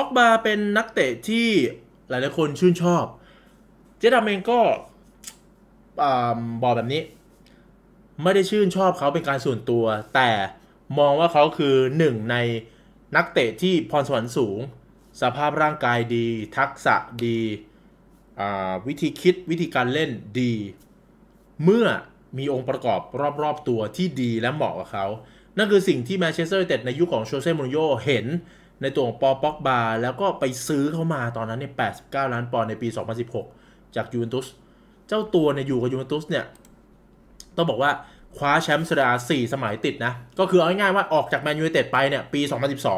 ็อกบาเป็นนักเตะที่หลายๆคนชื่นชอบ เจดามเองก็บอกแบบนี้ ไม่ได้ชื่นชอบเขาเป็นการส่วนตัว แต่มองว่าเขาคือหนึ่งในนักเตะที่พรสวรรค์สูง สภาพร่างกายดี ทักษะดี วิธีคิดวิธีการเล่นดี เมื่อมีองค์ประกอบรอบๆตัวที่ดี และเหมาะกับเขา นั่นคือสิ่งที่แมนเชสเตอร์เต็ดในยุคขของโชเซ่มูริโญ่เห็นในตัวของปอป็อกบาแล้วก็ไปซื้อเข้ามาตอนนั้นเนี่ย 89 ล้านปอนด์ในปี 2016 จากยูเวนตุส เจ้าตัวเนี่ยอยู่กับยูเวนตุสเนี่ย ต้องบอกว่าคว้าแชมป์สุดา่สมัยติดนะ ก็คือเอาง่ายๆว่าออกจากแมนยูไนเต็ดไปเนี่ย ปี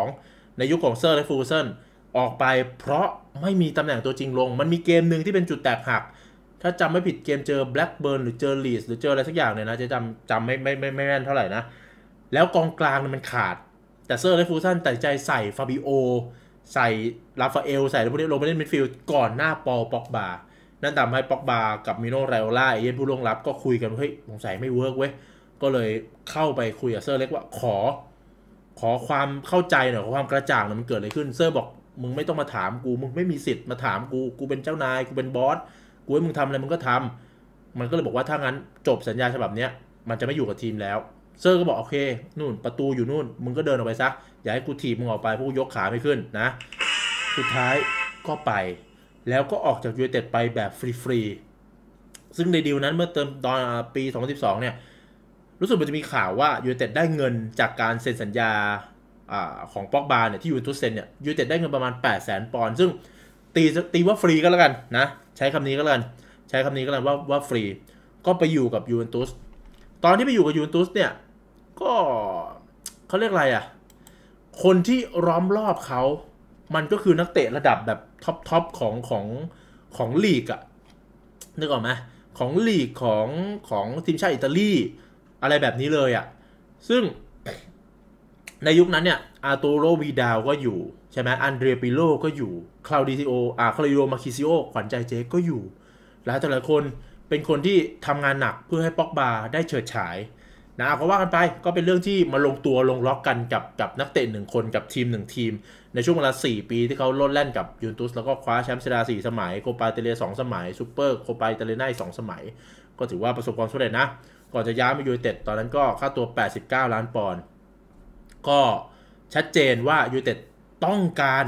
2012 ในยุคของเซอร์เลฟูเซนออกไปเพราะไม่มีตำแหน่งตัวจริงลง มันมีเกมหนึ่งที่เป็นจุดแตกหัก ถ้าจำไม่ผิดเกมเจอแบล็กเบิร์นหรือเจอลีสหรือเจออะไรสักอย่างเนี่ยนะ จะจำจำไม่ไม่ไม่แม่นเท่าไหร่นะ แล้วกองกลางมันขาดแต่เซอร์และฟูซันตัดใจใส่ฟาบิโอใส่ลาฟาเอลใส่พวกนี้ลงไปเล่นมิดฟิลด์ก่อนหน้าปอปอกบา นั่นทำให้ปอกบากับมิโนไรโอล่าเอเย่นผู้ล่วงรับก็คุยกันเฮ้ยสงสัยไม่เวิร์กเว้ย ก็เลยเข้าไปคุยกับเซอร์เล็กว่าขอ ขอความเข้าใจหน่อยขอความกระจ่างหน่อยมันเกิดอะไรขึ้น เซอร์บอกมึงไม่ต้องมาถามกูมึงไม่มีสิทธิ์มาถามกูกูเป็นเจ้านายกูเป็นบอสกูให้มึงทำอะไรมึงก็ทำ มันก็เลยบอกว่าถ้างั้นจบสัญญาฉบับเนี้ยมันจะไม่อยู่กับทีมแล้วเซอร์ก็บอกโอเค นู่นประตูอยู่นู่นมึงก็เดินออกไปซะ อย่าให้กูถีบมึงออกไปพวกยกขาไม่ขึ้นนะ สุดท้ายก็ไป แล้วก็ออกจากยูไนเต็ดไปแบบฟรีๆซึ่งในดีลนั้นเมื่อเติมตอนปี2012 เนี่ย รู้สึกมันจะมีข่าวว่ายูไนเต็ดได้เงินจากการเซ็นสัญญาอของปอกบา เนี่ย ที่ยูทสเซนเนี่ยยูไนเต็ดได้เงินประมาณ8 0 0แสนปอนด์ซึ่งตีตีว่าฟรีก็แล้วกันนะใช้คำนี้ก็แล้วกัน ใช้คำนี้ก็แล้วกันว่าว่าฟรีก็ไปอยู่กับยูเอนตุสตอนที่ไปอยู่กับยูเวนตุสเนี่ย ก็เขาเรียกอะไรอะ่ะ คนที่ล้อมรอบเขามันก็คือนักเตะระดับแบบท็อปทอปของของของลีกอะนึกออกไหมของลีกของของทีมชาติอิตาลีอะไรแบบนี้เลยอะซึ่งในยุคนั้นเนี่ยอาตโรวีดาวก็อยู่ใช่ไหมอันเดรียปิโลก็อยู่คลาวดิโออาคลาโอมาคิซิโอขวัญใจเจก็อยู่หลายต่หลายคนเป็นคนที่ทำงานหนักเพื่อให้ป็อกบาได้เฉิดฉาย นะ เอาก็ว่ากันไป ก็เป็นเรื่องที่มาลงตัวลงล็อกกันกับกับนักเตะหนึ่งคนกับทีมหนึ่งทีม ในช่วงเวลา 4 ปีที่เขาลดแล่นกับยูนตุสแล้วก็คว้าแชมป์เซรา4 สมัยโคปาเตเลสองสมัยซูเปอร์โคปาเตเลน่าสองสมัย ก็ถือว่าประสบความสำเร็จนะ ก่อนจะย้ายมายูเต็ดตอนนั้นก็ค่าตัว 89 ล้านปอนด์ ก็ชัดเจนว่ายูเต็ดต้องการ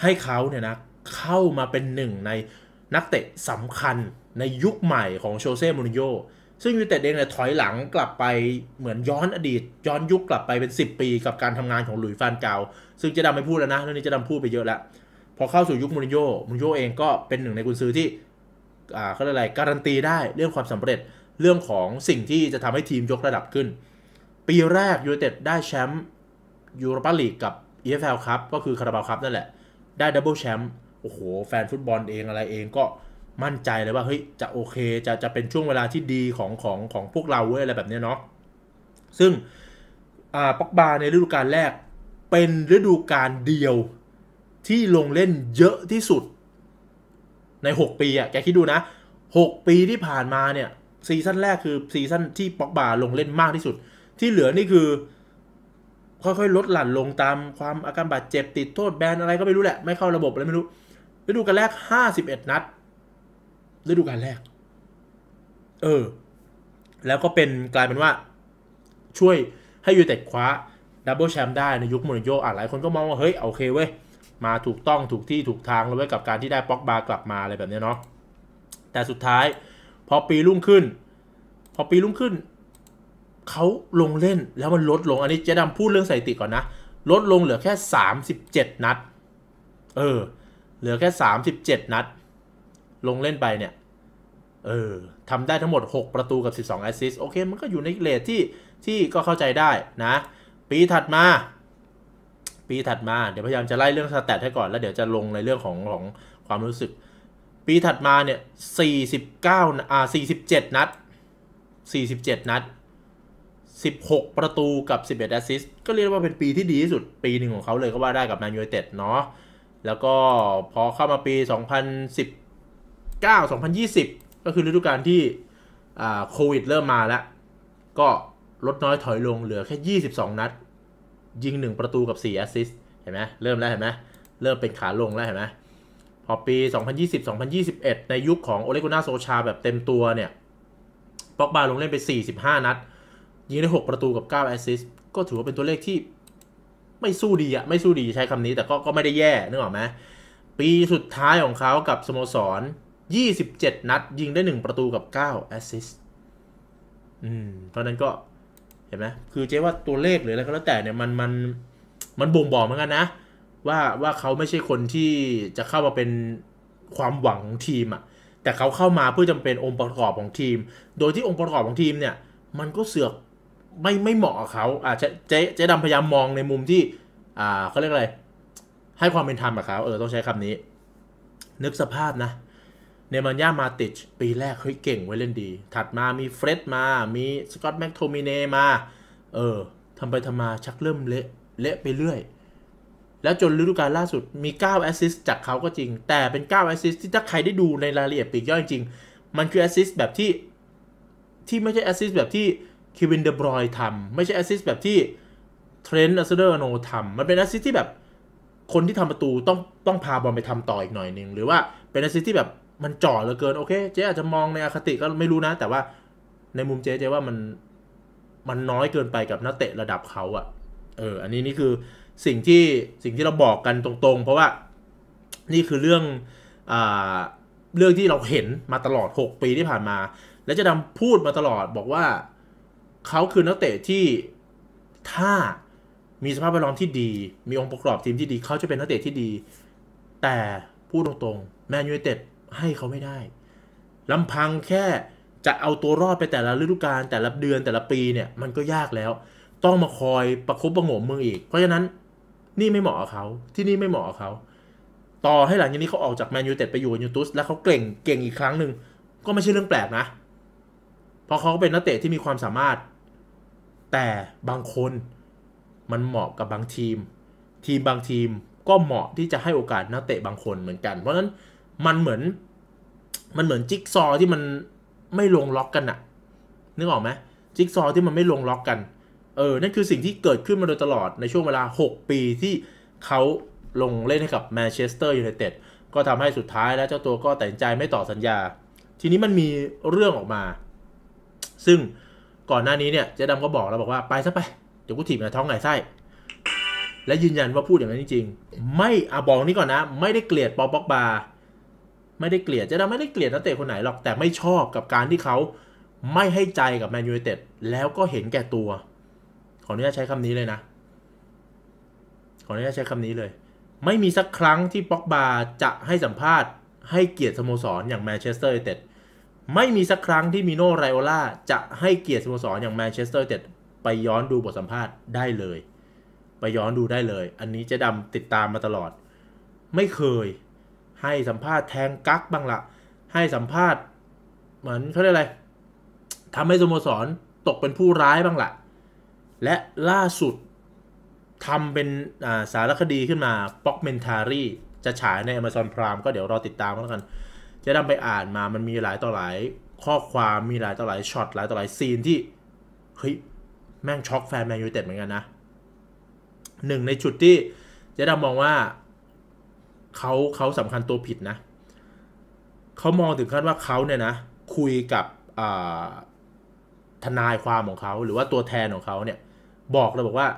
ให้เขาเนี่ยนะเข้ามาเป็นหนึ่งในนักเตะสำคัญในยุคใหม่ของโชเซ่มูรินโญ่ซึ่งยูเต็ดเองเนี่ยถอยหลังกลับไปเหมือนย้อนอดีตย้อนยุคกลับไปเป็น 10 ปี กับการทำงานของหลุยส์ฟานเกาซึ่งจะดำไม่พูดแล้วนะเรื่องนี้จะดำพูดไปเยอะแล้วพอเข้าสู่ยุคมูรินโญ่มูรินโญ่เองก็เป็นหนึ่งในกุนซือที่อ่าเขาเรียกอะไรการันตีได้เรื่องความสำเร็จเรื่องของสิ่งที่จะทำให้ทีมยกระดับขึ้น ปีแรกยูเต็ดได้แชมป์ยูโรปาลีกกับ EFL ครับก็คือคาราบาวครับนั่นแหละได้ดับเบิลแชมป์โอ้โห แฟนฟุตบอลเองอะไรเองก็มั่นใจเลยว่าเฮ้ยจะโอเค จะจะเป็นช่วงเวลาที่ดีของของของพวกเราเว้ยอะไรแบบเนี้ยเนาะซึ่งอ่าปอกบาในฤดูกาลแรก เป็นฤดูกาลเดียวที่ลงเล่นเยอะที่สุดใน 6 ปีอะแกคิดดูนะ 6 ปีที่ผ่านมาเนี่ยซีซั่นแรกคือซีซั่นที่ปอกบาลงเล่นมากที่สุด ที่เหลือนี่คือค่อยๆลดหลั่นลงตามความอาการบาดเจ็บติดโทษแบนอะไรก็ไม่รู้แหละไม่เข้าระบบอะไรไม่รู้ฤดูกาลแรก 51 นัดฤดูกาลแรก เออ แล้วก็เป็นกลายเป็นว่า ช่วยให้ยูเต็ดคว้าดับเบิลแชมป์ได้ในยุคมูรินโญ่อ่ะหลายคนก็มองว่าเฮ้ยโอเคเว้ยมาถูกต้องถูกที่ถูกทางแล้วเว้ยกับการที่ได้ป็อกบากลับมาอะไรแบบนี้เนาะ แต่สุดท้ายพอปีรุ่งขึ้น พอปีรุ่งขึ้นเขาลงเล่นแล้วมันลดลงอันนี้เจดดาพูดเรื่องสถิติก่อนนะลดลงเหลือแค่37นัด เออ เหลือแค่37นัด ลงเล่นไปเนี่ยเออทำได้ทั้งหมด 6 ประตูกับ 12แอสซิสโอเค มันก็อยู่ในเลทที่ที่ก็เข้าใจได้นะปีถัดมา ปีถัดมาเดี๋ยวพยายามจะไล่เรื่องสแตทให้ก่อนแล้วเดี๋ยวจะลงในเรื่องของของความรู้สึก ปีถัดมาเนี่ย 49อ่า47 นัด 47 นัด 16 ประตูกับ 11แอสซิสก็เรียกว่าเป็นปีที่ดีที่สุดปีหนึ่งของเขาเลยก็ว่าได้กับแมนยูไนเต็ดเนาะแล้วก็พอเข้ามาปี2019 2020ก็คือฤดูกาลที่โควิดเริ่มมาแล้ว ก็ลดน้อยถอยลงเหลือแค่ 22 นัด ยิง 1 ประตูกับ 4 แอสซิสต์เห็นไหมเริ่มแล้วเห็นไหมเริ่มเป็นขาลงแล้วเห็นไหมพอปี 2020-2021 ในยุคของโอเลกุน่าโซชา แบบเต็มตัวเนี่ยปอกบาลงเล่นไป 45 นัด ยิงได้ 6 ประตูกับ9แอสซิสต์ก็ถือว่าเป็นตัวเลขที่ ไม่สู้ดีอะไม่สู้ดีใช้คำนี้ แต่ก็ก็ไม่ได้แย่นึกออกไหมปีสุดท้ายของเขากับสโมสร27 นัดยิงได้ 1 ประตูกับ 9 แอสซิสต์อืม ตอนนั้นก็ เห็นไหมคือเจ๊ว่าตัวเลขหรืออะไรก็แล้วแต่เนี่ยมันมันมันบ่งบอกเหมือนกัน นะ ว่าว่าเขาไม่ใช่คนที่จะเข้า มา เป็นความหวัง ของ ทีมอะ่ะแต่เขาเข้ามาเพื่อจำเป็นองค์ประกอบของทีม โดยที่องค์ประกอบของทีมเนี่ย มันก็เสือกไม่ไม่เหมาะกับเขาอ่าเจ๊เจ๊ดำพยายามมองในมุมที่ อ่าเขาเรียกอะไรให้ความเป็นธรรมกับเขาเออต้องใช้คำนี้ นึกสภาพนะเนมันยามาติช ปี แรกเฮ้ยเก่งไว้ เล่นดี ถัดมามีเฟร็ดมา มี สกอตแม็กโทมิเนมา เออทำไปทำมาชักเริ่ม เละเละไปเรื่อย แล้วจนฤดูกาลล่าสุดมี9แอสซิสต์จากเขาก็จริง แต่เป็น9แอสซิสต์ที่ ถ้า ใครได้ดูในรายละเอียด ปีกย่อยจริง มันคือแอสซิสต์แบบที่ที่ไม่ใช่แอสซิสต์แบบที่คิวินเดบรอยทำไม่ใช่แอสซิสต์แบบที่เทรนด์อัสเดอร์โนทำมันเป็นแอสซิสต์ที่แบบคนที่ทำประตูต้องต้องพาบอลไปทำต่ออีกหน่อยหนึ่งหรือว่าเป็นแอสซิสต์ที่แบบมันจ่อเหลือเกิน โอเค เจ๊อาจจะมองในอคติก็ไม่รู้นะ แต่ว่า ในมุมเจ๊เจ๊ว่ามันมันน้อยเกินไปกับนักเตะระดับเขาอะ่ะ เอออันนี้นี่คือสิ่งที่สิ่งที่เราบอกกันตรงๆเพราะว่านี่คือเรื่อง อ่าเรื่องที่เราเห็นมาตลอด 6 ปีที่ผ่านมา และจะดำพูดมาตลอด บอกว่าเขาคือนักเตะที่ถ้ามีสภาพแวดล้อมที่ดี มีองค์ประกอบทีมที่ดีเขาจะเป็นนักเตะที่ดี แต่พูดตรงๆแมนยูไนเต็ดให้เขาไม่ได้ลำพังแค่จะเอาตัวรอดไปแต่ละฤดูกาลแต่ละเดือนแต่ละปีเนี่ย มันก็ยากแล้ว ต้องมาคอยประคบประงมมืออีก เพราะฉะนั้นนี่ไม่เหมาะกับเขาที่นี่ไม่เหมาะกับเขา ต่อให้หลังจากนี้เขาออกจากแมนยูเต็ดไปอยู่ยูทูสแล้วเขาเก่งเก่งอีกครั้งหนึ่งก็ไม่ใช่เรื่องแปลกนะ เพราะเขาเป็นนักเตะที่มีความสามารถ แต่บางคนมันเหมาะกับบางทีม ทีมบางทีมก็เหมาะที่จะให้โอกาสนักเตะบางคนเหมือนกันเพราะฉะนั้นมันเหมือนมันเหมือน จิ๊กซอที่มันไม่ลงล็อกกันอะนึกออกไหมจิ๊กซอที่มันไม่ลงล็อกกัน เออนั่นคือสิ่งที่เกิดขึ้นมาโดยตลอดในช่วงเวลา 6 ปีที่เขาลงเล่นให้กับแมนเชสเตอร์ยูไนเต็ดก็ทำให้สุดท้ายแล้วเจ้าตัวก็ตัดใจไม่ต่อสัญญา ทีนี้มันมีเรื่องออกมา ซึ่งก่อนหน้านี้เนี่ยเจ๊ดำก็บอกเราบอกว่าไปซะไปเดี๋ยวกูถีบในท้องไหนไส้และยืนยันว่าพูดอย่างนั้นจริงๆไม่อาบอกนี้ก่อนนะ ไม่ได้เกลียดปอบ็อกบาร์ไม่ได้เกลียดเจดาไม่ได้เกลียดนักเตะคนไหนหรอกแต่ไม่ชอบกับการที่เขา ไม่ให้ใจกับแมนยูไนเต็ดแล้วก็เห็นแก่ตัว ขออนุญาตใช้คำนี้เลยนะ ขออนุญาตใช้คำนี้เลย ไม่มีสักครั้งที่ป็อกบาจะให้สัมภาษณ์ ให้เกียรติสโมสรอย่างแมนเชสเตอร์ไนเต็ดไม่มีสักครั้งที่มิโนไรโอลาจะให้เกียรติสโมสรอย่างแมนเชสเตอร์ไนเต็ดไปย้อนดูบทสัมภาษณ์ได้เลย ไปย้อนดูได้เลยอันนี้จะดำติดตามมาตลอด ไม่เคยให้สัมภาษณ์แทงกั๊กบ้างละ่ะ ให้สัมภาษณ์เหมือนเขาเรียกอะไรทำให้สโมสร ตกเป็นผู้ร้ายบ้างละ่ะ และล่าสุดทำเป็นสารคดีขึ้นมาป็อกเมนทารีจะฉายใน Amazon Prime ก็เดี๋ยวรอติดตามแล้วกันจะนำไปอ่านมามันมีหลายต่อหลาย ข้อความมีหลายต่อหลายช็อตหลายต่อหลายซีนที่เฮ้ยแม่งช็อกแฟนแมนยูเต็ดเหมือนกันนะหนึ่งในจุดที่จะดำมองว่าเขา เขาสำคัญตัวผิดนะ เขามองถึงขั้นว่าเขาเนี่ยนะคุยกับทนายความของเขา หรือว่าตัวแทนของเขาเนี่ยบอกเราบอกว่า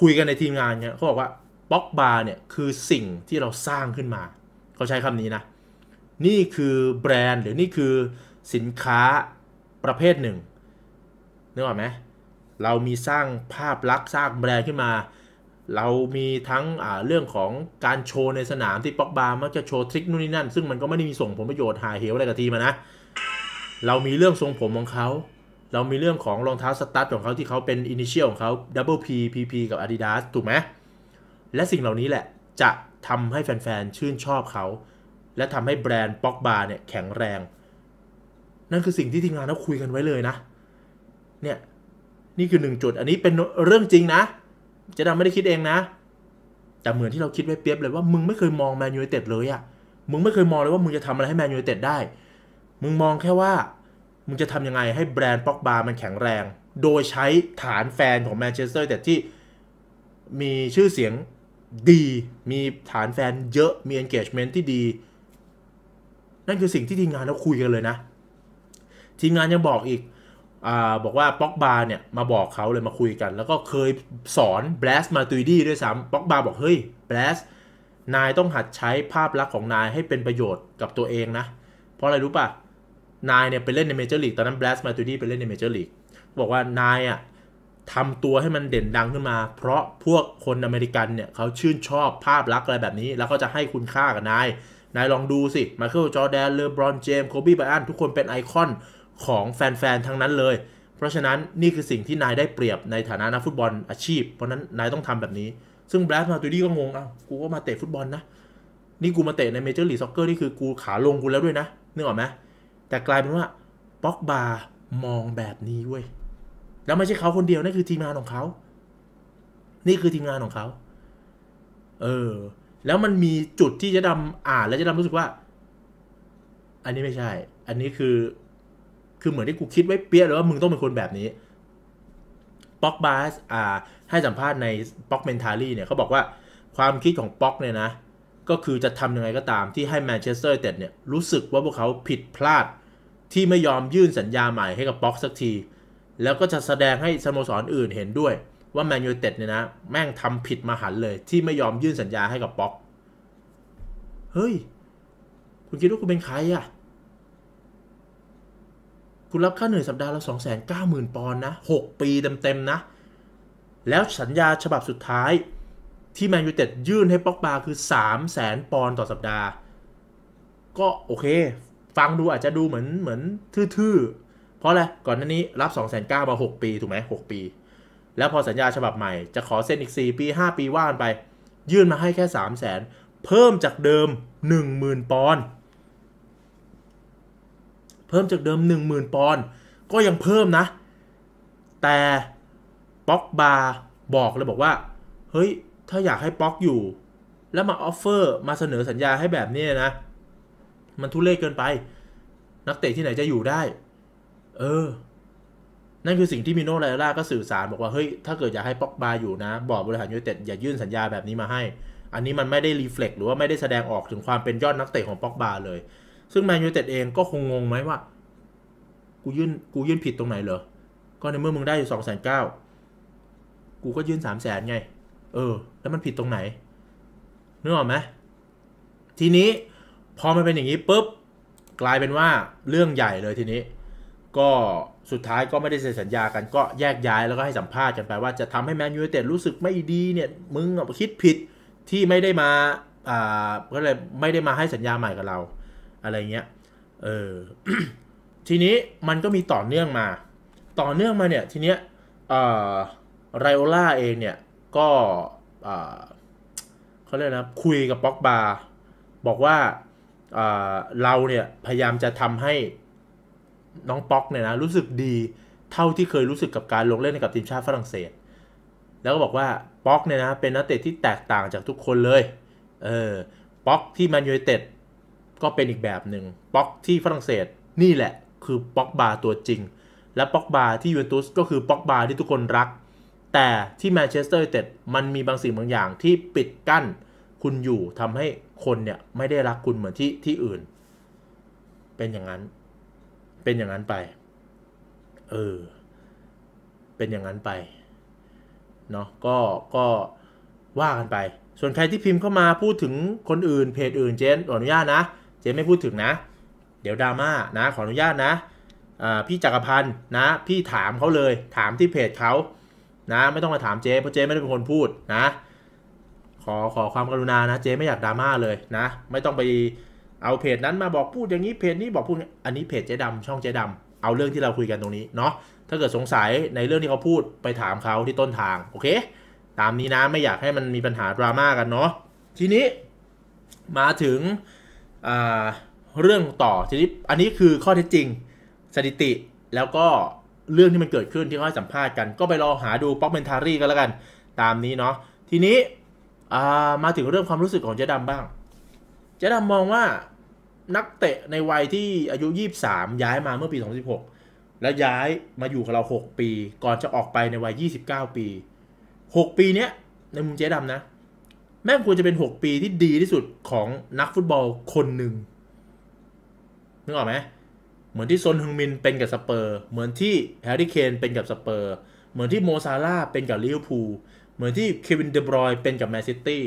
คุยกันในทีมงานเนี่ยเขาบอกว่าบ็อกบาร์เนี่ยคือสิ่งที่เราสร้างขึ้นมาเขาใช้คำนี้นะ นี่คือแบรนด์หรือนี่คือสินค้าประเภทหนึ่งนึกออกไหม เรามีสร้างภาพลักษณ์สร้างแบรนด์ขึ้นมาเรามีทั้งเรื่องของการโชว์ในสนามที่ป็อกบาร์มักจะโชว์ทริคนู่นนี่นั่น ซึ่งมันก็ไม่ได้มีส่งผลประโยชน์หาเหวอะไรกับทีมนะ เรามีเรื่องทรงผมของเขา เรามีเรื่องของรองเท้าสตาร์ทของเขาที่เขาเป็นอินิเชียลของเขาดับเบิลพีพีพีกับอาดิดาสถูกไหม และสิ่งเหล่านี้แหละจะทำให้แฟนๆชื่นชอบเขา และทำให้แบรนด์ป็อกบาร์เนี่ยแข็งแรง นั่นคือสิ่งที่ทีมงานเราคุยกันไว้เลยนะเนี่ยนี่คือหนึ่งจุดอันนี้เป็นเรื่องจริงนะจะดำไม่ได้คิดเองนะ แต่เหมือนที่เราคิดไว้เปรียบเลยว่า มึงไม่เคยมองแมนยูไนเต็ดเลยอะมึงไม่เคยมองเลยว่า มึงจะทำอะไรให้แมนยูไนเต็ดได้ มึงมองแค่ว่า มึงจะทํำยังไงให้แบรนด์ป็อกบามันแข็งแรง โดยใช้ฐานแฟนของแมนเชสเตอร์แต่ที่มีชื่อเสียงดี มีฐานแฟนเยอะมีอนเกจเมนท์ที่ดี นั่นคือสิ่งที่ทีมงานเราคุยกันเลยนะ ทีมงานยังบอกอีกบอกว่าป็อกบาเนี่ยมาบอกเขาเลยมาคุยกัน แล้วก็เคยสอนแบลสมาตุยดี้ด้วยซ้ำป็อกบาบอก เฮ้ยแบลสนายต้องหัดใช้ภาพลักษณ์ของนายให้เป็นประโยชน์กับตัวเองนะ เพราะอะไรรู้ป่ะนายเนี่ยไปเล่นในเมเจอร์ลีกตอนนั้นแบลสมาตุยดี้ไปเล่นในเมเจอร์ลีกบอกว่านายอ่ะทำตัวให้มันเด่นดังขึ้นมา เพราะพวกคนอเมริกันเนี่ยเขาชื่นชอบภาพลักษณ์อะไรแบบนี้ แล้วก็จะให้คุณค่ากับนายนายลองดูสิมาเคิลจอแดนเลอบรอนเจมส์โคบีไบรอันทุกคนเป็นไอคอนของ แฟนๆ ทั้งนั้นเลย เพราะฉะนั้นนี่คือสิ่งที่นายได้เปรียบในฐานะนักฟุตบอลอาชีพ เพราะนั้น นาย ต้องทำแบบนี้ ซึ่ง แบล็กมาตูดี้ก็ งงอ้ากู ก็ มาเตะฟุตบอลนะ นี่กูมาเตะใน เมเจอร์ลีกซ็อกเกอร์ นี่คือกูขาลงกูแล้วด้วยนะนึกออกไหมแต่กลายเป็นว่าป็อกบามองแบบนี้เว้ย แล้วไม่ใช่เขาคนเดียวนั่นคือทีมงานของเขา นี่คือทีมงานของเขา เออ แล้วมันมีจุดที่จะดำอ่านแล้วจะดำรู้สึกว่า อันนี้ไม่ใช่ อันนี้คือคือเหมือนที่กูคิดไว้เปี้ยเลยว่ามึงต้องเป็นคนแบบนี้ ป๊อกบาสอ่าให้สัมภาษณ์ในป๊อกเมนทารีเนี่ยเขาบอกว่าความคิดของป๊อกเนี่ยนะ ก็คือจะทำยังไงก็ตามที่ให้แมนเชสเตอร์เต็ดเนี่ยรู้สึกว่าพวกเขาผิดพลาด ที่ไม่ยอมยื่นสัญญาใหม่ให้กับป๊อกสักที แล้วก็จะแสดงให้สโมสรออื่นเห็นด้วย ว่าแมนยูเต็ดเนี่ยนะแม่งทำผิดมาหันเลย ที่ไม่ยอมยื่นสัญญาให้กับป๊อกเฮ้ยคุณคิดว่าคุณเป็นใครอะ่ะคุณรับค่าเหนื่อยสัปดาห์ละ2 9 0 0 0 0 ปอนด์นะ 6 ปีเต็ม ๆ นะ แล้วสัญญาฉบับสุดท้าย ที่แมนยูเต็ดยื่นให้ป็อกบาคือ 3 0 0 0 0 0 ปอนด์ต่อสัปดาห์ ก็โอเค ฟังดูอาจจะดูเหมือนเหมือนทื่อๆเพราะอะไรก่อนหน้านี้รับ2 9 0 0 0มา6ปี ถูกไหม 6 ปี แล้วพอสัญญาฉบับใหม่จะขอเซ็นอีก 4 ปี 5 ปีว่ากันไป ยื่นมาให้แค่3 0 0 0 0 0 เพิ่มจากเดิม 10,000 ปอนด์เพิ่มจากเดิม 10,000ปอนด์ก็ยังเพิ่มนะ แต่ป็อกบาบอกเลยบอกว่า เฮ้ย ถ้าอยากให้ป็อกอยู่ แล้วมาออฟเฟอร์มาเสนอสัญญาให้แบบนี้นะ มันทุเลศเกินไป นักเตะที่ไหนจะอยู่ได้ เออ นั่นคือสิ่งที่มิโนไลล่าก็สื่อสารบอกว่า เฮ้ย ถ้าเกิดอยากให้ป็อกบาอยู่นะ บอกบริหารยูเต็ดอย่ายื่นสัญญาแบบนี้มาให้ อันนี้มันไม่ได้รีเฟล็กหรือว่าไม่ได้แสดงออกถึงความเป็นยอดนักเตะของป็อกบาเลยซึ่งแมนยูเต็ดเอง ก็คงงงไหมว่า กูยื่นกูยื่นผิดตรงไหนเหรอ ก็ในเมื่อมึงได้อยู่สองแสนเก้ากูก็ยื่นสามแสนไง เออ แล้วมันผิดตรงไหนนึกออกไหม ทีนี้พอมันเป็นอย่างนี้ปุ๊บ กลายเป็นว่าเรื่องใหญ่เลยทีนี้ ก็สุดท้ายก็ไม่ได้เซ็นสัญญากัน ก็แยกย้ายแล้วก็ให้สัมภาษณ์กันไป ว่าจะทำให้แมนยูเต็ดรู้สึกไม่ดีเนี่ย มึงคิดผิดที่ไม่ได้มาอ่าก็เลยไม่ได้มาให้สัญญาใหม่กับเราอะไรเงี้ย เออ ทีนี้มันก็มีต่อเนื่องมา ต่อเนื่องมาเนี่ย ทีเนี้ยไรโอล่าเองเนี่ย ก็เขาเรียกนะคุยกับป็อกบาบอกว่าเราเนี่ย พยายามจะทำให้น้องป็อกเนี่ยนะ รู้สึกดีเท่าที่เคยรู้สึกกับการลงเล่นกับทีมชาติฝรั่งเศส แล้วก็บอกว่าป็อกเนี่ยนะเป็นนักเตะที่แตกต่างจากทุกคนเลยเออป็อกที่แมนยูไนเต็ดก็เป็นอีกแบบหนึ่งป็อกที่ฝรั่งเศส นี่แหละคือป็อกบาตัวจริง และป็อกบาที่ยูเวนตุสก็คือป็อกบาที่ทุกคนรัก แต่ที่แมนเชสเตอร์ยูไนเต็ดมันมีบางสิ่งบางอย่างที่ปิดกั้นคุณอยู่ทำให้คนเนี่ยไม่ได้รักคุณเหมือนที่ที่อื่น เป็นอย่างนั้น เป็นอย่างนั้นไป เออ เป็นอย่างนั้นไป เนาะ ก็ ก็ว่ากันไป ส่วนใครที่พิมพ์เข้ามาพูดถึงคนอื่นเพจอื่นเจนขออนุญาตนะเจ๊ไม่พูดถึงนะ เดี๋ยวดราม่านะ ขออนุญาตนะ พี่จักรพันธ์นะ พี่ถามเขาเลย ถามที่เพจเขานะ ไม่ต้องมาถามเจ๊เพราะเจ๊ไม่ได้เป็นคนพูดนะ ขอขอความกรุณานะ เจ๊ไม่อยากดราม่าเลยนะ ไม่ต้องไปเอาเพจนั้นมาบอกพูดอย่างนี้ เพจนี้บอกพูดอันนี้เพจเจ๊ดำช่องเจ๊ดำเอาเรื่องที่เราคุยกันตรงนี้เนาะ ถ้าเกิดสงสัยในเรื่องที่เขาพูดไปถามเขาที่ต้นทาง โอเค ตามนี้นะ ไม่อยากให้มันมีปัญหาดราม่ากันเนาะ ทีนี้ มาถึงเรื่องต่อทีนี้อันนี้คือข้อเท็จจริงสถิติแล้วก็เรื่องที่มันเกิดขึ้นที่เขาให้สัมภาษณ์กัน ก็ไปรอหาดูป๊อกเมนทารี่ก็แล้วกันตามนี้เนาะทีนี้มาถึงเรื่องความรู้สึกของเจดำบ้างเจดำมองว่านักเตะในวัยที่อายุ 23 ย้ายมาเมื่อปี2016แล้วย้ายมาอยู่กับเรา6ปี ก่อนจะออกไปในวัย 29 ปี 6 ปีเนี้ยในมุมเจดดานะแม่งควรจะเป็นหกปีที่ดีที่สุดของนักฟุตบอลคนหนึ่งนึกออกไหม เหมือนที่ซนฮึงมินเป็นกับสเปอร์ เหมือนที่แฮร์รี่เคนเป็นกับสเปอร์ เหมือนที่โมซาร่าเป็นกับลิเวอร์พูล เหมือนที่เควินเดบรอยเป็นกับแมนซิตี้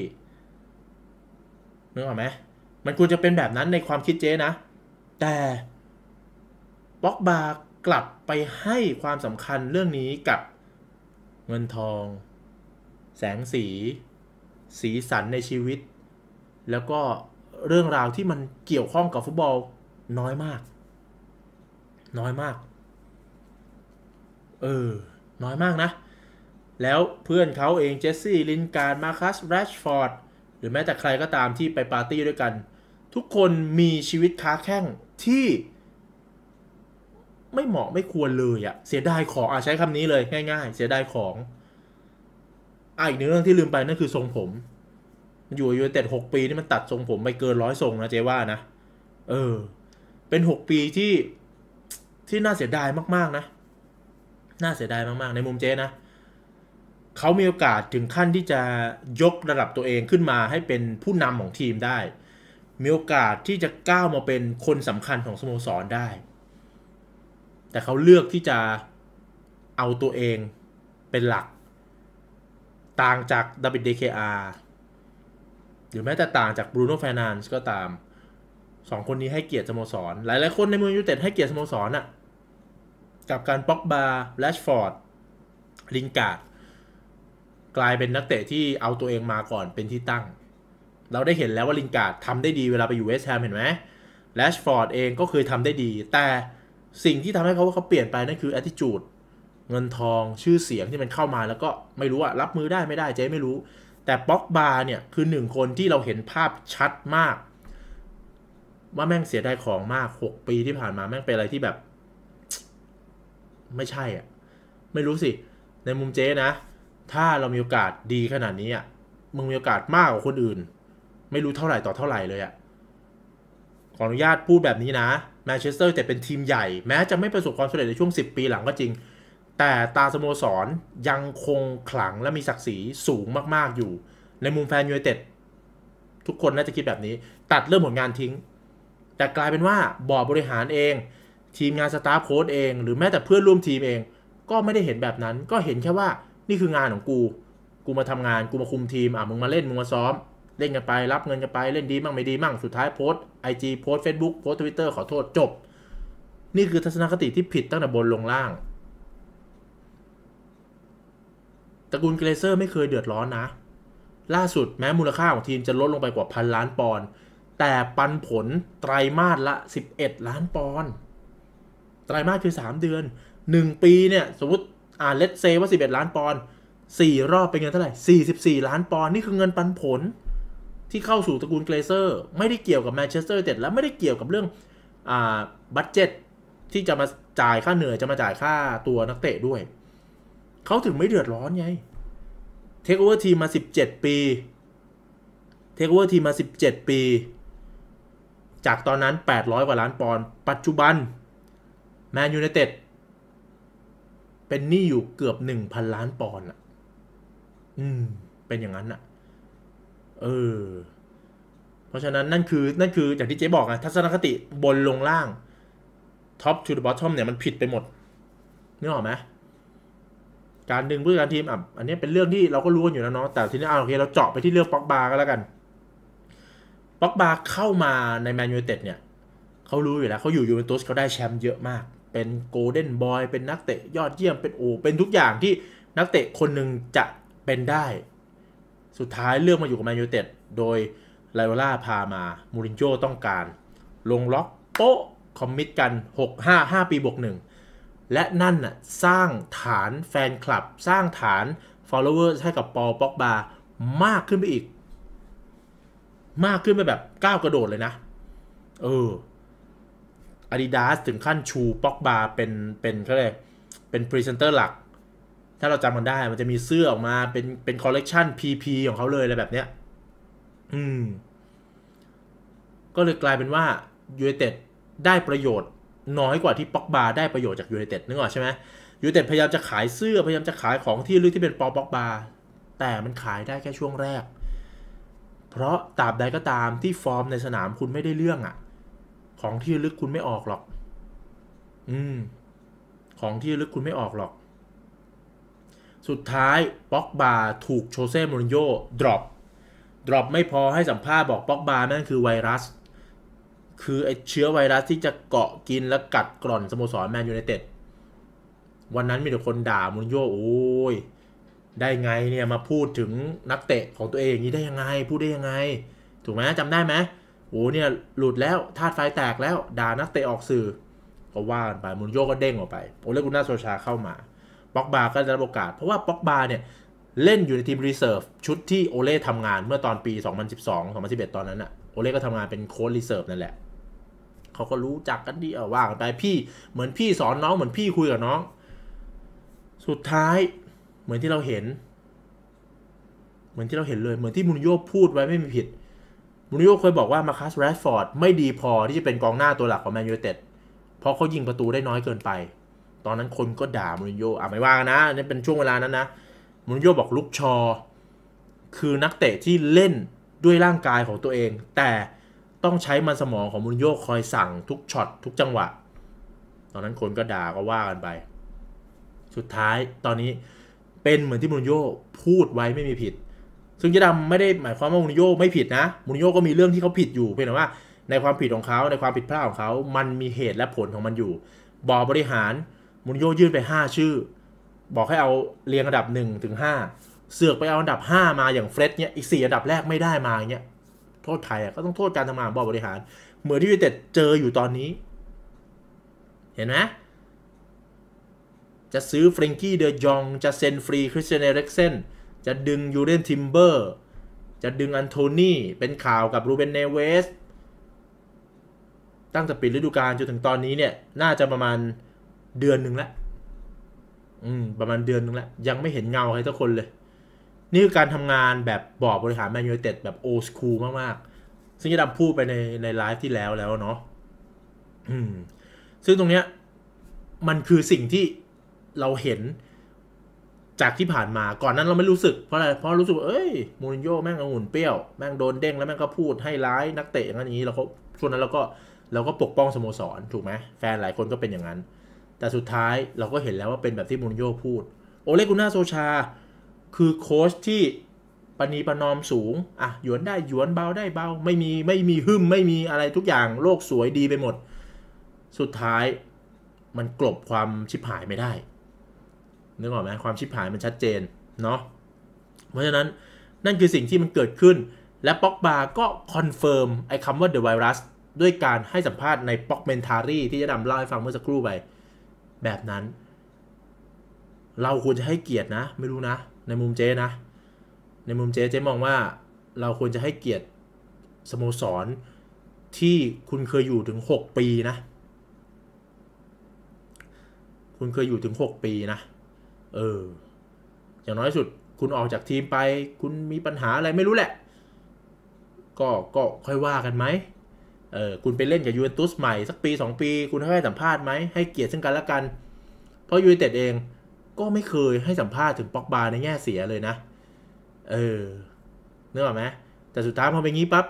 นึกออกไหมมันควรจะเป็นแบบนั้นในความคิดเจ๊นะ แต่บ็อกบาร์กลับไปให้ความสำคัญเรื่องนี้กับเงินทอง แสงสีสีสันในชีวิต แล้วก็เรื่องราวที่มันเกี่ยวข้องกับฟุตบอลน้อยมาก น้อยมาก เออ น้อยมากนะ แล้วเพื่อนเขาเอง เจสซี่ลินการมาคัส แรชฟอร์ด หรือแม้แต่ ใครก็ตามที่ไปปาร์ตี้ด้วยกัน ทุกคนมีชีวิตค้าแข้งที่ ไม่เหมาะไม่ควร เลยอะเสียดาย ของอาใช้คำนี้เลยง่ายๆ เสียดายของอ่าอีกหนึ่งเรื่องที่ลืมไปนั่นคือ ทรง ผมมันอยู่อยู่เต็ดหก ปีนี่มันตัดทรงผม ไปเกินร้อยทรงนะเจว่า นะเออ เป็นหกปีที่ที่น่าเสียดายมากๆ นะ น่าเสียดายมาก ๆ ในมุมเจนะเขามีโอกาสถึงขั้นที่จะยกระดับตัวเองขึ้นมา ให้เป็นผู้นำของทีมได้ มีโอกาสที่จะก้าวมาเป็นคนสำคัญของสโมสรได้ แต่เขาเลือกที่จะเอาตัวเองเป็นหลักต่างจากดับบิลเดเคอาหรือแม้แต่ต่างจากบรูโน่แฟนานส์ก็ตามสองคนนี้ให้เกียรติสโมสรหลาย ๆ คนในเมืองยูเต็ดให้เกียรติสโมสรอะกับการป็อกบาร์แลชฟอร์ด ลิงการ์ดกลายเป็นนักเตะที่เอาตัวเองมาก่อนเป็นที่ตั้ง เราได้เห็นแล้วว่าลิงการ์ดทำได้ดีเวลาไปอยู่เวสแฮมเห็นไหมแลชฟอร์ดเองก็เคยทำได้ดี แต่สิ่งที่ทำให้เขาว่าเขาเปลี่ยนไปนั่นคือ attitude เงินทองชื่อเสียงที่มันเข้ามาแล้วก็ไม่รู้อะรับมือได้ไม่ได้เจ๊ไม่รู้ แต่ป๊อกบาเนี่ยคือหนึ่งคนที่เราเห็นภาพชัดมาก ว่าแม่งเสียดายของมาก 6 ปีที่ผ่านมาแม่งเป็นอะไรที่แบบ ไม่ใช่อะไม่รู้สิในมุมเจ๊นะ ถ้าเรามีโอกาสดีขนาดนี้อะมึงมีโอกาสมากกว่าคนอื่น ไม่รู้เท่าไหร่ต่อเท่าไหร่เลยอะขออนุญาตพูดแบบนี้นะแมนเชสเตอร์แต่เป็นทีมใหญ่แม้จะไม่ประสบความสำเร็จในช่วง10 ปีหลังก็จริงแต่ตาสโมสรยังคง ขลังและมีศักดิ์ศรีสูงมากๆอยู่ ในมุมแฟนยูไนเต็ด ทุกคนน่าจะคิด แบบนี้ ตัดเรื่องผลงานทิ้ง แต่กลายเป็นว่า บอร์ดบริหารเอง ทีมงาน สตาฟโค้ดเอง หรือแม้แต่เพื่อนร่วมทีมเอง ก็ไม่ได้เห็นแบบนั้นก็เห็น แค่ว่า นี่คืองานของกูกูมาทำงานกูมาคุมทีมอ่ะมึงมาเล่นมึงมาซ้อม เล่นกันไปรับเงินกันไปเล่นดีมั่งไม่ดีมั่งสุดท้ายโพสไอจีโพสเฟซบุ๊กโพสทวิตเตอร์ขอโทษจบ นี่คือทัศนคติที่ผิดตั้งแต่บนลงล่างระกูลเกรเซอร์ไม่เคยเดือดร้อนนะ ล่าสุดแม้มูลค่าของทีมจะลดลงไปกว่าพันล้านปอนด์ แต่ปันผลไตรมาสละ 11 ล้านปอนด์ ไตรมาสคือ 3 เดือน 1 ปีเนี่ยสมมติ อ่าเลตเซว่า 11 ล้านปอนด์4รอบเป็นเงินเท่าไหร่ 44 ล้านปอนด์นี่คือเงินปันผล ที่เข้าสู่ตระกูลเกรเซอร์ ไม่ได้เกี่ยวกับแมนเชสเตอร์เต็ดและไม่ได้เกี่ยวกับเรื่อง อ่า บัตเจ็ตที่จะมาจ่ายค่าเหนื่อยจะมาจ่ายค่าตัวนักเตะด้วยเขาถึงไม่เดือดร้อนไง เทคโอเวอร์ทีมา 17 ปี เทคโอเวอร์ทีมา 17 ปี จากตอนนั้น 800กว่าล้านปอนด์ ปัจจุบัน แมนยูไนเต็ด เป็นหนี้อยู่เกือบ 1,000 ล้านปอนด์อ่ะ อืม เป็นอย่างนั้นอ่ะ เออ เพราะฉะนั้น นั่นคือ นั่นคืออย่างที่เจ๊บอกอะทัศนคติบนลงล่างท็อปทูดบอททอมเนี่ยมันผิดไปหมดนึกออกไหมการดึงผู้จัดการทีมอ่ะอันนี้เป็นเรื่องที่เราก็รู้กันอยู่แล้วเนาะ แต่ทีนี้เอาโอเคเราเจาะไปที่เรื่องป็อกบาก็แล้วกันป็อกบาเข้ามาในแมนยูเต็ดเนี่ยเขารู้อยู่แล้วเขาอยู่ยูเวนตุสเขาได้แชมป์เยอะมาก เป็นโกลเด้นบอย เป็นนักเตะยอดเยี่ยม เป็นโอเป็นทุกอย่างที่นักเตะคนหนึ่งจะเป็นได้ สุดท้ายเลือกมาอยู่กับแมนยูเต็ดโดยไลโอล่าพามา มูรินโญ่ต้องการ ลงล็อกโป๊ะคอมมิตกัน6 5 5ปีบวกหนึ่งและนั่นน่ะสร้างฐานแฟนคลับสร้างฐาน follower ให้กับ ปอป็อกบา มากขึ้นไปอีก มากขึ้นไปแบบก้าวกระโดดเลยนะ เอออาดิดาสถึงขั้น ชูป็อกบา เป็นเป็นเขาเลยเป็น พรีเซนเตอร์ หลัก ถ้าเราจำมันได้มันจะมีเสื้อออกมาเป็นเป็นคอลเลกชัน PP ของเขาเลยอะไรแบบเนี้ยอืมก็เลยกลายเป็นว่ายูเอเต็ดได้ประโยชน์น้อยกว่าที่ป็อกบาได้ประโยชน์จากยูไนเต็ดนึกออกใช่ไหมยูไนเต็ดพยายามจะขายเสื้อพยายามจะขายของที่ลึกที่เป็นปอป็อกบา แต่มันขายได้แค่ช่วงแรก เพราะตราบใดก็ตามที่ฟอร์มในสนามคุณไม่ได้เรื่องอะ่ะ ของที่ลึกคุณไม่ออกหรอก อืมของที่ลึกคุณไม่ออกหรอก สุดท้ายป็อกบาถูกโชเซ่มูรินโญ่ดรอปดรอปไม่พอให้สัมภาษณ์บอกป็อกบานั่นคือไวรัสคือไอเชื้อไวรัสที่จะเกาะกินและกัดกร่อนสโมสรแมนยูไนเต็ด วันนั้นมีแต่คนด่า มูรินโญ่โอ้ย ได้ไงเนี่ยมาพูดถึงนักเตะของตัวเอง อย่างนี้ได้ยังไง พูดได้ยังไง ถูกไหมจำได้ไหมโอ้เนี่ยหลุดแล้ว ธาตุไฟแตกแล้ว ด่านักเตะออกสื่อก็ว่ากันไปมูรินโญ่ก็เด้งออกไป โอเลกุน่าโซชาเข้ามาป็อกบาก็ได้รับโอกาส เพราะว่าป็อกบาเนี่ยเล่นอยู่ในทีมรีเซิร์ฟ ชุดที่โอเล่ทำงานเมื่อตอนปี 2012-2011ตอนนั้นอะโอเล่ก็ทำงานเป็นโค้ชรีเซิร์ฟนั่นแหละเขาก็รู้จักกันดีเออว่ากันไปพี่ เหมือนพี่สอนน้องเหมือนพี่คุยกับน้อง สุดท้ายเหมือนที่เราเห็น เหมือนที่เราเห็นเลยเหมือนที่มุนโยพูดไว้ไม่มีผิดมุนโยเคยบอกว่ามาคัสแรดฟอร์ดไม่ดีพอที่จะเป็นกองหน้าตัวหลักของแมนยูเต็ดเพราะเขายิงประตูได้น้อยเกินไป ตอนนั้นคนก็ด่ามุนโย่อ่ะไม่ว่านะนี่เป็นช่วงเวลานั้นนะมุนโย่บอกลุกชอ คือนักเตะที่เล่นด้วยร่างกายของตัวเอง แต่ต้องใช้มันสมองของมูนโยคอยสั่งทุกช็อตทุกจังหวะ ตอนนั้นคนก็ด่าก็ว่ากันไป สุดท้ายตอนนี้เป็นเหมือนที่มูนโย่พูดไว้ไม่มีผิด ซึ่งจะดำไม่ได้หมายความว่ามูนโย่ไม่ผิดนะมูนโย่ก็มีเรื่องที่เขาผิดอยู่เพียงแต่ว่าในความผิดของเขาในความผิดพลาดของเขา มันมีเหตุและผลของมันอยู่ บอบริหารมูนโย่ยื่นไป 5 ชื่อ บอกให้เอาเรียงอันดับ1ถึง5เสือกไปเอาอันดับ 5 มาอย่างเฟรดเนี่ยอีก 4 อันดับแรกไม่ได้มาเนี่ยโทษใครอ่ะก็ต้องโทษการทำงานบอร์ดบริหารเหมือนที่ยูเต็ดเจออยู่ตอนนี้ เห็นไหมจะซื้อเฟรงกี้เดอยองจะเซ็นฟรีคริสเตียนเอริกเซนจะดึงยูเรนทิมเบอร์จะดึงอันโทนี่เป็นข่าวกับรูเบนเนเวสตั้งแต่ปิดฤดูกาลจนถึงตอนนี้เนี่ย น่าจะประมาณเดือนหนึ่งแล้วอืมประมาณเดือนหนึ่งแล้วยังไม่เห็นเงาใครทุกคนเลยนี่คือการทำงานแบบบอร์ดบริหารแมนยูเต็ด แบบโอสคูลมาก ๆ ซึ่งจะดำพูดไปในในไลฟ์ที่แล้วแล้วเนาะซึ่งตรงเนี้ยมันคือสิ่งที่เราเห็น จากที่ผ่านมาก่อนนั้นเราไม่รู้สึกเพราะอะไรเพราะรู้สึกว่าเอ้ย มูรินโญ่แม่งองุ่นเปรี้ยวแม่งโดนเด้งแล้วแม่งก็พูดให้ร้ายนักเตะอย่างนี้แอย่างนี้เราก็ช่วงนั้นเราก็เราก็ปกป้องสโมสรถูกไหมแฟนหลายคนก็เป็นอย่างนั้น แต่สุดท้ายเราก็เห็นแล้วว่าเป็นแบบที่มูรินโญ่พูด โอเลกุน่าโซชาคือโค้ชที่ปณีประนอมสูง อ่ะ หยวนได้ หยวนเบาได้เบาไม่มี ไม่มี หึมไม่มีอะไรทุกอย่างโลกสวยดีไปหมด สุดท้ายมันกลบความชิบหายไม่ได้นึกออกไหมความชิบหายมันชัดเจน เนาะเพราะฉะนั้นนั่นคือสิ่งที่มันเกิดขึ้น และป็อกบา ก็คอนเฟิร์มไอ้คำว่าเดอะไวรัสด้วยการให้สัมภาษณ์ในป็อกเมนทารีที่จะดำเล่าให้ฟังเมื่อสักครู่ไป แบบนั้น เราควรจะให้เกียรตินะ ไม่รู้นะในมุมเจ๊นะ ในมุมเจ๊เจ๊มองว่าเราควรจะให้เกียรติสโมสรที่คุณเคยอยู่ถึง 6 ปีนะ คุณเคยอยู่ถึง 6 ปีนะ เอออย่างน้อยสุดคุณออกจากทีมไปคุณมีปัญหาอะไรไม่รู้แหละ ก็ก็ค่อยว่ากันไหมเออคุณไปเล่นกับยูเวนตุสใหม่ สักปี 2 ปีคุณให้สัมภาษณ์ไหม ให้เกียรติซึ่งกันและกันเพราะยูเวนเต็เองก็ไม่เคยให้สัมภาษณ์ถึงปอกบาในแง่เสียเลยนะ เออเนึกอไหมแต่สุดท้ายพอเป็นงี้ปับ๊บ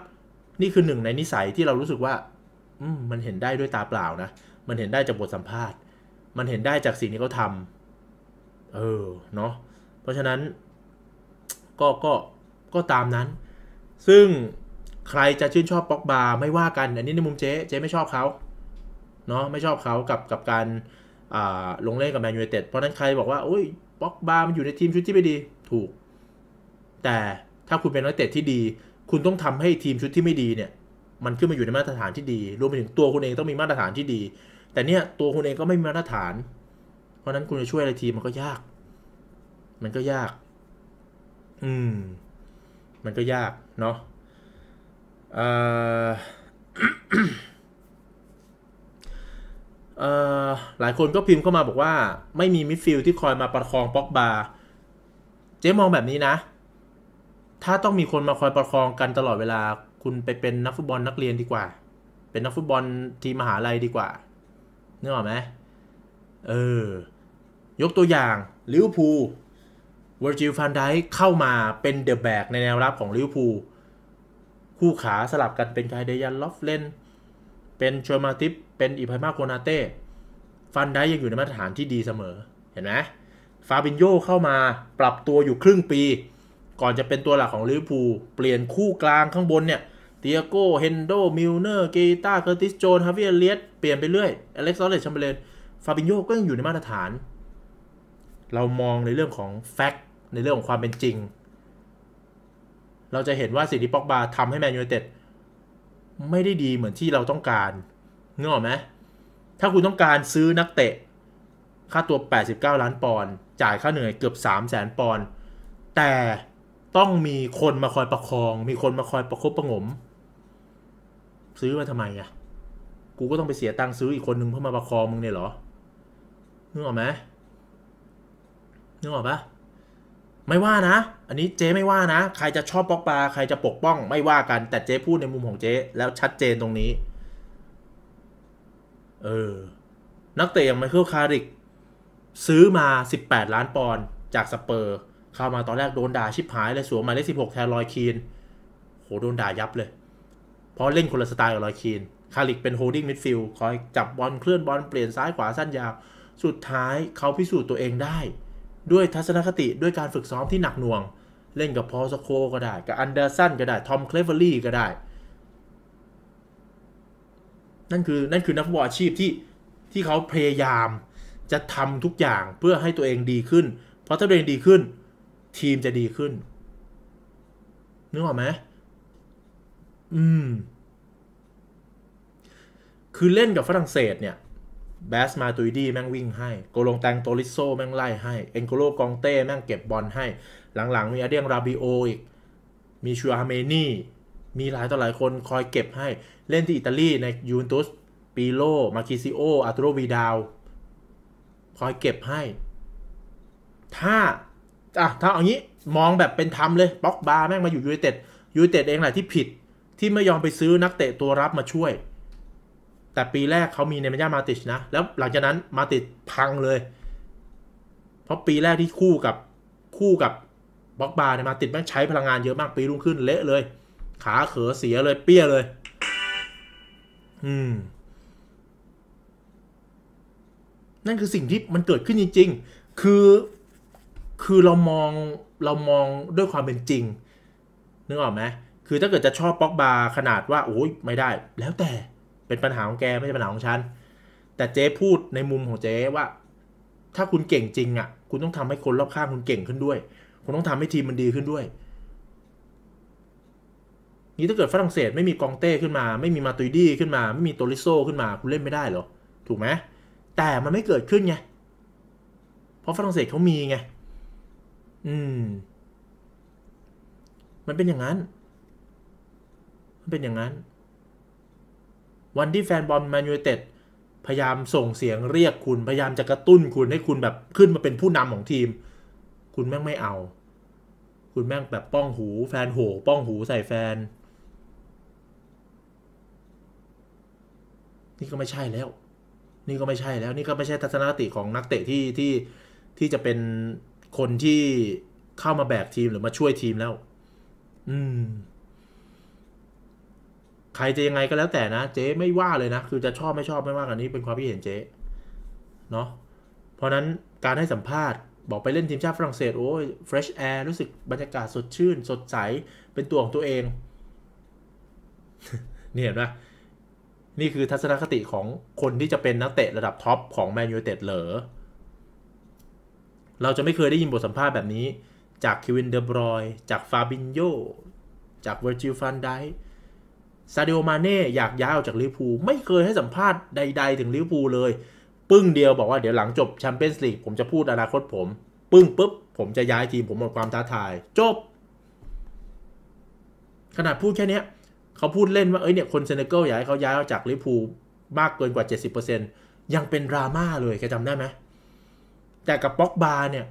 นี่คือหนึ่งในนิสัยที่เรารู้สึกว่า อืมมันเห็นได้ด้วยตาเปล่านะ มันเห็นได้จากบทสัมภาษณ์ มันเห็นได้จากสิ่งที่เขาทาเออ เนาะ เพราะฉะนั้น ก็ ก็ก็ตามนั้น ซึ่งใครจะชื่นชอบปอกบาไม่ว่ากัน อันนี้ในมุมเจ๊ เจ๊ไม่ชอบเขาเนาะ ไม่ชอบเขากับ กับการลงเล่น กับแมนยูไนเต็ดเพราะนั้นใครบอกว่าโอ้ยป็อกบามันอยู่ในทีมชุดที่ไม่ดี ถูก แต่ถ้าคุณเป็นนักเตะที่ดี คุณต้องทำให้ทีมชุดที่ไม่ดีเนี่ย มันขึ้นมาอยู่ในมาตรฐานที่ดี รวมไปถึงตัว คุณ เอง ต้องมีมาตรฐานที่ดี แต่เนี่ย ตัวคุณเองก็ไม่มีมาตรฐาน เพราะนั้นคุณจะช่วยอะไรทีมมันก็ยาก มันก็ยาก อืม มันก็ยากเนาะอ่าหลายคนก็พิมพ์เข้ามาบอกว่าไม่มีมิดฟิลด์ที่คอยมาประคองป็อกบา เจ๊มองแบบนี้นะ ถ้าต้องมีคนมาคอยประคองกันตลอดเวลาคุณไปเป็นนักฟุตบอลนักเรียนดีกว่า เป็นนักฟุตบอลทีมหาลัยดีกว่านึกออกไหมเออ ยกตัวอย่างลิเวอร์พูลวอร์จิลฟานไดเข้ามาเป็นเดอะแบกในแนวรับของลิเวอร์พูลคู่ขาสลับกันเป็นไคเดยันลอฟเลน เป็นชวมาติปเป็นอิพามาโคนาเต้ฟันได้ยังอยู่ในมาตรฐานที่ดีเสมอเห็นไหมฟาบินโยเข้ามาปรับตัวอยู่ครึ่งปี ก่อนจะเป็นตัวหลักของลิเวอร์พูลเปลี่ยนคู่กลางข้างบนเนี่ย เตียโก้เฮนโดมิลเนอร์เกตาเคอร์ติสโจน ฮาวิเอเลียสเปลี่ยนไปเรื่อยอเล็กซ์ซอเลตชัมเบลนฟาบินโยก็ยังอยู่ในมาตรฐาน เรามองในเรื่องของแฟกต์ในเรื่องของความเป็นจริง เราจะเห็นว่าสิ่งที่ป็อกบาทำให้แมนยูเต็ดไม่ได้ดีเหมือนที่เราต้องการนึกออกไหม ถ้าคุณต้องการซื้อนักเตะ ค่าตัว 89 ล้านปอนด์ จ่ายค่าเหนื่อยเกือบ3 0 0แสนปอนด์ แต่ต้องมีคนมาคอยประคอง มีคนมาคอยประคบประงม ซื้อมาทำไมอะ่ะกูก็ต้องไปเสียตังค์ซื้ออีกคนนึง เพื่อมาประคองมึงเนี่ยเหรอนึกออกไหมนึกออกปะ ไม่ว่านะ อันนี้เจ๊ไม่ว่านะ ใครจะชอบปอกปลาใครจะปกป้อง ไม่ว่ากัน แต่เจ๊พูดในมุมของเจ๊ แล้วชัดเจนตรงนี้เออ นักเตะอย่างไมเคิลคาริก ซื้อมา 18 ล้านปอนด์จากสเปอร์ เข้ามาตอนแรกโดนด่าชิบหายเลยสวมมาเลขหกแทนลอยคีน โหโดนด่ายับเลยเพราะเล่นคนละสไตล์กับลอยคีน คาริกเป็นโฮดดิ้งมิดฟิลด์คอยจับบอลเคลื่อนบอลเปลี่ยนซ้ายขวาสั้นยาวสุดท้ายเขาพิสูจน์ตัวเองได้ ด้วยทัศนคติด้วยการฝึกซ้อมที่หนักหน่วง เล่นกับพอสโคก็ได้ กับอันเดอร์สันก็ได้ทอมเคลเวอรี่ก็ได้นั่นคือนั่นคือนักฟุตบอลอาชีพที่ที่เขาพยายาม จะทำทุกอย่างเพื่อให้ตัวเองดีขึ้นเพราะถ้าตัวเองดีขึ้น ทีมจะดีขึ้นนึกออกไหมอืม คือเล่นกับฝรั่งเศสเนี่ยแบสมาตุยดี แม่งวิ่งให้โกลงแตงโตลิโซแม่งไล่ให้เอ็นโกโลกองเต้ แม่งเก็บบอลให้หลัง ๆ มีอาเดียง ราบิโออีก มีชัวาเมนี่มีหลายต่อหลายคนคอยเก็บให้เล่นที่อิตาลีในยูเวนตุสปีโลมาคิซิโออาตโรวีดาวคอยเก็บให้ ถ้าอ่ะถ้าเอางี้มองแบบเป็นธรรมเลยบ็อกบาแม่งมาอยู่ยูไนเต็ดยูไนเต็ดเองแหละที่ผิดที่ไม่ยอมไปซื้อนักเตะตัวรับมาช่วย แต่ปีแรกเขามีเนมย่ามาติชนะ แล้วหลังจากนั้นมาติดพังเลย เพราะปีแรกที่คู่กับคู่กับบ็อกบาเนี่ยมาติดแม่งใช้พลังงานเยอะมากปีรุ่งขึ้นเละเลย ขาเขอเสียเลยเปี้ยเลยอืมนั่นคือสิ่งที่มันเกิดขึ้นจริง ๆ คือ คือเรามอง เรามองด้วยความเป็นจริงนึกออกไหมคือถ้าเกิดจะชอบป๊อกบาขนาดว่า โอ้ย ไม่ได้ แล้วแต่ เป็นปัญหาของแกไม่ใช่ปัญหาของฉัน แต่เจ๊พูดในมุมของเจ๊ว่า ถ้าคุณเก่งจริงอะ่ะ คุณต้องทำให้คนรอบข้างคุณเก่งขึ้นด้วย คุณต้องทำให้ทีมมันดีขึ้นด้วยนี่ถ้าเกิดฝรั่งเศสไม่มีกองเต้ขึ้นมา ไม่มีมาตุยดี้ขึ้นมา ไม่มีโตลิโซขึ้นมา คุณเล่นไม่ได้เหรอ ถูกไหมแต่มันไม่เกิดขึ้นไง เพราะฝรั่งเศสเขามีไงอืม มันเป็นอย่างนั้น มันเป็นอย่างนั้น วันที่แฟนบอลแมนยูเต็ดพยายามส่งเสียงเรียกคุณ พยายามจะกระตุ้นคุณให้คุณแบบขึ้นมาเป็นผู้นำของทีม คุณแม่งไม่เอา คุณแม่งแบบป้องหู แฟนโหป้องหูใส่แฟนนี่ก็ไม่ใช่แล้ว นี่ก็ไม่ใช่แล้ว นี่ก็ไม่ใช่ทัศนคติของนักเตะที่ที่ที่จะเป็นคนที่เข้ามาแบกทีมหรือมาช่วยทีมแล้ว อืม ใครจะยังไงก็แล้วแต่นะ เจ๊ไม่ว่าเลยนะ คือจะชอบ ไม่ชอบไม่ว่ากันนี้เป็นความคิดเห็นเจ๊ เนาะ เพราะนั้นการให้สัมภาษณ์บอกไปเล่นทีมชาติฝรั่งเศสโอ้ย fresh air รู้สึกบรรยากาศสดชื่น สดใสเป็นตัวของตัวเองนี่เห็นหมนี่คือทัศนคติของคนที่จะเป็นนักเตะระดับท็อปของแมนยูเต็ดเหรอเราจะไม่เคยได้ยินบทสัมภาษณ์แบบนี้จากคิวินเดบรอย จากฟาบินโยจากเวอร์จิลฟันไดซาเดโอมาเน่อยากย้ายออกจากลิเวอร์พูลไม่เคยให้สัมภาษณ์ใดๆ ถึงลิเวอร์พูลเลย ปึ้งเดียวบอกว่าเดี๋ยวหลังจบแชมเปี้ยนส์ลีกผมจะพูดอนาคตผม ปึ้งปุ๊บผมจะย้ายทีมผมหมดความท้าทายจบ ขนาดพูดแค่นี้เขาพูดเล่นว่าเอ้ยเนี่ยคนเซเนกัลอยากให้เขาย้ายออกจากลิพูมากเกินกว่า 70%ยังเป็นดราม่าเลยแกจำได้ไหมแต่กับป็อกบาเนี่ย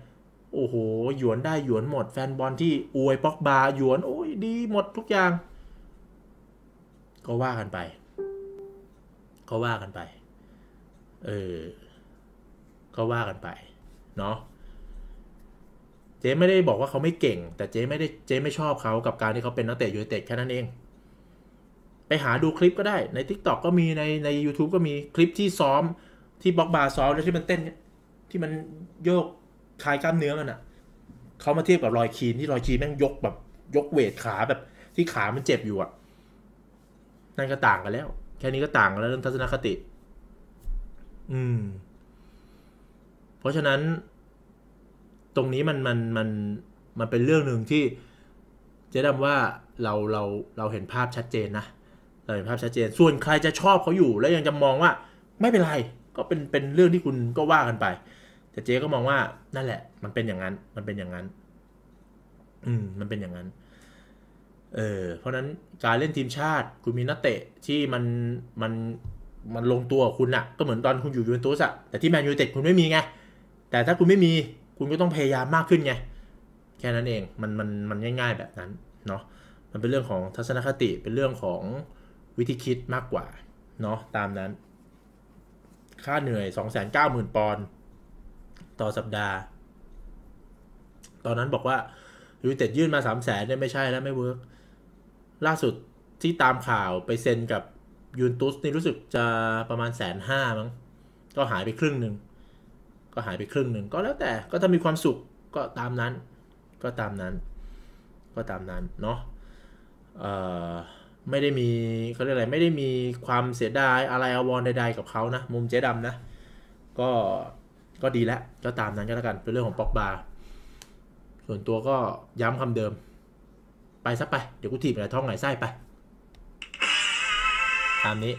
โอ้โหหยวนได้หยวนหมดแฟนบอลที่อวยป็อกบาหยวนโอ้ยดีหมดทุกอย่างก็ว่ากันไปก็ว่ากันไป เออก็ว่ากันไป เนาะเจ๊ไม่ได้บอกว่าเขาไม่เก่งแต่เจ๊ไม่ได้เจ๊ไม่ชอบเขากับการที่เขาเป็นนักเตะยูไนเต็ดแค่นั้นเองไปหาดูคลิปก็ได้ ใน t ิ k t o k ก็มีในใน u t u b e ก็มีคลิปที่ซ้อม ที่บล็อกบาร์ซ้อม แล้วที่มันเต้น ที่มันโยกคลายกล้ามเนื้อมันอะ่ะ เขามาเทียบกับรอยคีนที่รอยคีนแม่งยกแบบ ยกเวทขาแบบ ที่ขามันเจ็บอยู่อะ่ะ นั่นก็ต่างกันแล้ว แค่นี้ก็ต่างกันแล้วเรื่องทัศนคติ อืม เพราะฉะนั้น ตรงนี้มันมันมัน มันเป็นเรื่องหนึ่งที่ จะดาว่าเราเราเราเห็นภาพชัดเจนนะเราเห็นภาพชัดเจนส่วนใครจะชอบเขาอยู่ แล้วยังจะมองว่า ไม่เป็นไร ก็เป็นเป็นเรื่องที่คุณก็ว่ากันไปแต่เจ๊ก็มองว่านั่นแหละ มันเป็นอย่างนั้น มันเป็นอย่างนั้น อืมมันเป็นอย่างนั้น เออเพราะนั้นการเล่นทีมชาติ คุณมีนักเตะที่มันมันมันลงตัวคุณอะก็เหมือนตอนคุณอยู่ยูเวนตุสอะแต่ที่แมนยูเต็ดคุณไม่มีไง แต่ถ้าคุณไม่มีคุณก็ต้องพยายามมากขึ้นไงแค่นั้นเองมันมันมันง่าย ๆ แบบนั้นเนาะมันเป็นเรื่องของทัศนคติเป็นเรื่องของวิธีคิดมากกว่าเนาะตามนั้น ค่าเหนื่อย290,000ปอนด์ต่อสัปดาห์ ตอนนั้นบอกว่ายูเต็ดยื่นมา 3 0 0แสนเนี่ยไม่ใช่แล้วไม่เวิร์กล่าสุดที่ตามข่าวไปเซ็นกับยูนตุสนี่รู้สึกจะประมาณแสนห้ามั้งก็หายไปครึ่งหนึ่งก็หายไปครึ่งหนึ่งก็แล้วแต่ก็ถ้ามีความสุขก็ตามนั้น ก็ตามนั้น ก็ตามนั้นเนาะเอ่อไม่ได้มีเขาเรียกอะไรไม่ได้มีความเสียดายอะไรอววรใดๆกับเขานะ มุมเจ๊ดำนะก็ก็ดีแล้วก็ตามนั้นก็แล้วกันเป็นเรื่องของปอกบา ส่วนตัวก็ย้ำคำเดิม ไปซะไปเดี๋ยวกูถีบอะไรท้องไหนไส้ไป ตามนี้